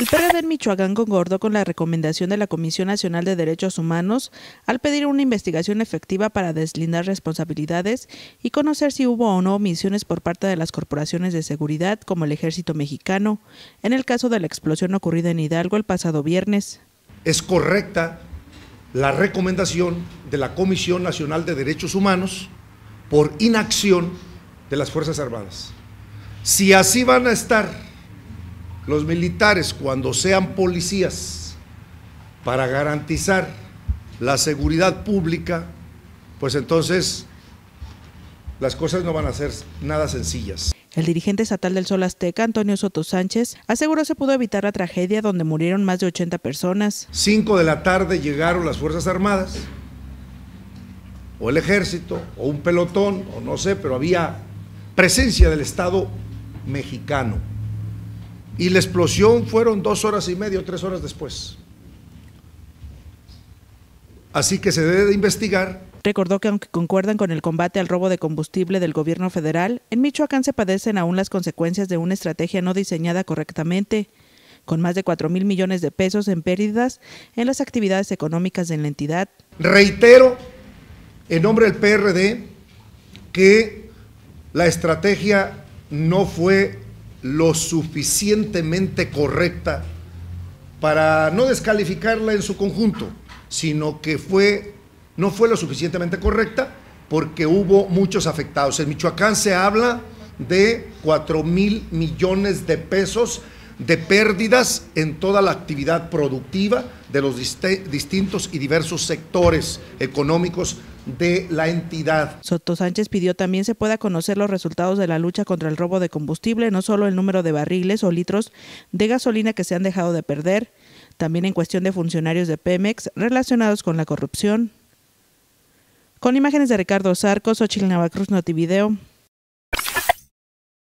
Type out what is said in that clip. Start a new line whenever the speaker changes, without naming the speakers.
El PRD en Michoacán concordó con la recomendación de la Comisión Nacional de Derechos Humanos al pedir una investigación efectiva para deslindar responsabilidades y conocer si hubo o no omisiones por parte de las corporaciones de seguridad como el Ejército Mexicano en el caso de la explosión ocurrida en Hidalgo el pasado viernes.
Es correcta la recomendación de la Comisión Nacional de Derechos Humanos por inacción de las Fuerzas Armadas. Si así van a estar los militares cuando sean policías para garantizar la seguridad pública, pues entonces las cosas no van a ser nada sencillas.
El dirigente estatal del Sol Azteca, Antonio Soto Sánchez, aseguró se pudo evitar la tragedia donde murieron más de 80 personas.
Cinco de la tarde llegaron las Fuerzas Armadas, o el Ejército, o un pelotón, o no sé, pero había presencia del Estado mexicano y la explosión fueron dos horas y media o tres horas después.
Así que se debe de investigar. Recordó que aunque concuerdan con el combate al robo de combustible del gobierno federal, en Michoacán se padecen aún las consecuencias de una estrategia no diseñada correctamente, con más de 4 mil millones de pesos en pérdidas en las actividades económicas de la entidad. Reitero, en nombre del PRD,
que la estrategia no fue lo suficientemente correcta para no descalificarla en su conjunto, sino que fue, no fue lo suficientemente correcta porque hubo muchos afectados. En Michoacán se habla de 4 mil millones de pesos de pérdidas en toda la actividad productiva de los distintos
y diversos sectores económicos de la entidad. Soto Sánchez pidió también se pueda conocer los resultados de la lucha contra el robo de combustible, no solo el número de barriles o litros de gasolina que se han dejado de perder, también en cuestión de funcionarios de Pemex relacionados con la corrupción. Con imágenes de Ricardo Sarcos, Ochil Navacruz, Notivideo.